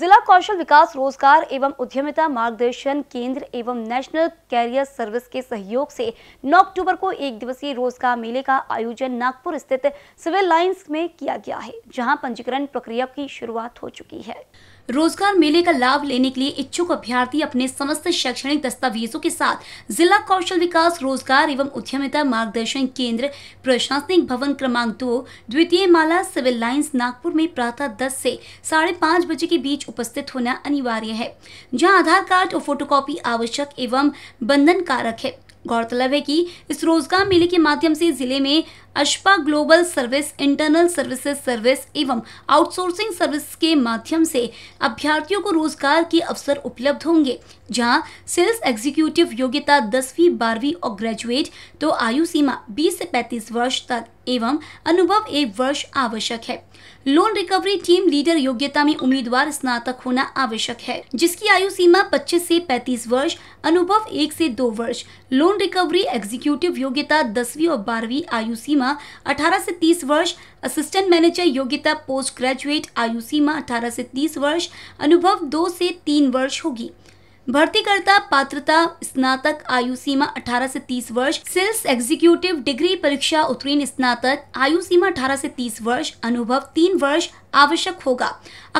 Brazil कौशल विकास रोजगार एवं उद्यमिता मार्गदर्शन केंद्र एवं नेशनल कैरियर सर्विस के सहयोग से 9 अक्टूबर को एक दिवसीय रोजगार मेले का आयोजन नागपुर स्थित सिविल लाइंस में किया गया है जहां पंजीकरण प्रक्रिया की शुरुआत हो चुकी है रोजगार मेले का लाभ लेने के लिए इच्छुक अभ्यर्थी अपने समस्त शैक्षणिक दस्तावेजों के साथ जिला कौशल विकास रोजगार एवं उद्यमिता मार्गदर्शन केंद्र प्रशासनिक भवन क्रमांक दो द्वितीय माला सिविल लाइन्स नागपुर में प्रातः दस से साढ़े बजे के बीच उपस्थित उपस्थित होना अनिवार्य है जहां आधार कार्ड और फोटोकॉपी आवश्यक एवं बंधन कारक है गौरतलब है कि इस रोजगार मेले के माध्यम से जिले में अशपा global service internal services service एवं आउटसोर्सिंग सर्विस के माध्यम से अभ्यर्थियों को रोजगार के अवसर उपलब्ध होंगे जहां सेल्स एग्जीक्यूटिव योग्यता दसवीं बारहवीं और ग्रेजुएट तो आयु सीमा 20 से 35 वर्ष तक एवं अनुभव एक वर्ष आवश्यक है लोन रिकवरी टीम लीडर योग्यता में उम्मीदवार स्नातक होना आवश्यक है जिसकी आयु सीमा 25 से 35 वर्ष अनुभव एक से दो वर्ष लोन रिकवरी एग्जीक्यूटिव योग्यता दसवीं और बारहवीं आयु सीमा 18 से 30 वर्ष असिस्टेंट मैनेजर योग्यता पोस्ट ग्रेजुएट आयु सीमा 18 से 30 वर्ष अनुभव दो से तीन वर्ष होगी भर्ती करता पात्रता स्नातक आयु सीमा 18 से 30 वर्ष सेल्स एग्जीक्यूटिव डिग्री परीक्षा उत्तीर्ण स्नातक आयु सीमा 18 से 30 वर्ष अनुभव तीन वर्ष आवश्यक होगा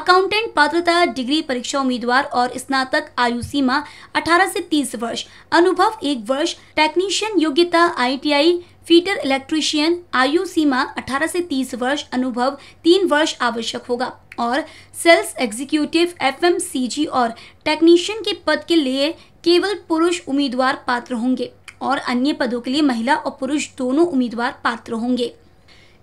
अकाउंटेंट पात्रता डिग्री परीक्षा उम्मीदवार और स्नातक आयु सीमा 18 से 30 वर्ष अनुभव एक वर्ष टेक्नीशियन योग्यता आईटीआई फीटर इलेक्ट्रीशियन आयु सीमा 18 से 30 वर्ष अनुभव तीन वर्ष आवश्यक होगा और सेल्स एग्जीक्यूटिव एफएमसीजी और टेक्नीशियन के पद के लिए केवल पुरुष उम्मीदवार पात्र होंगे और अन्य पदों के लिए महिला और पुरुष दोनों उम्मीदवार पात्र होंगे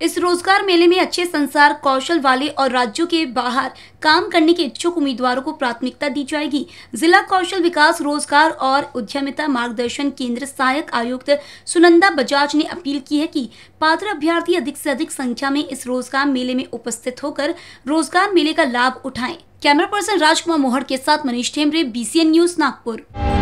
इस रोजगार मेले में अच्छे संसार कौशल वाले और राज्यों के बाहर काम करने के इच्छुक उम्मीदवारों को प्राथमिकता दी जाएगी जिला कौशल विकास रोजगार और उद्यमिता मार्गदर्शन केंद्र सहायक आयुक्त सुनंदा बजाज ने अपील की है कि पात्र अभ्यर्थी अधिक से अधिक संख्या में इस रोजगार मेले में उपस्थित होकर रोजगार मेले का लाभ उठाए कैमरा पर्सन राजकुमार मोहर के साथ मनीष ठेमरे बी न्यूज नागपुर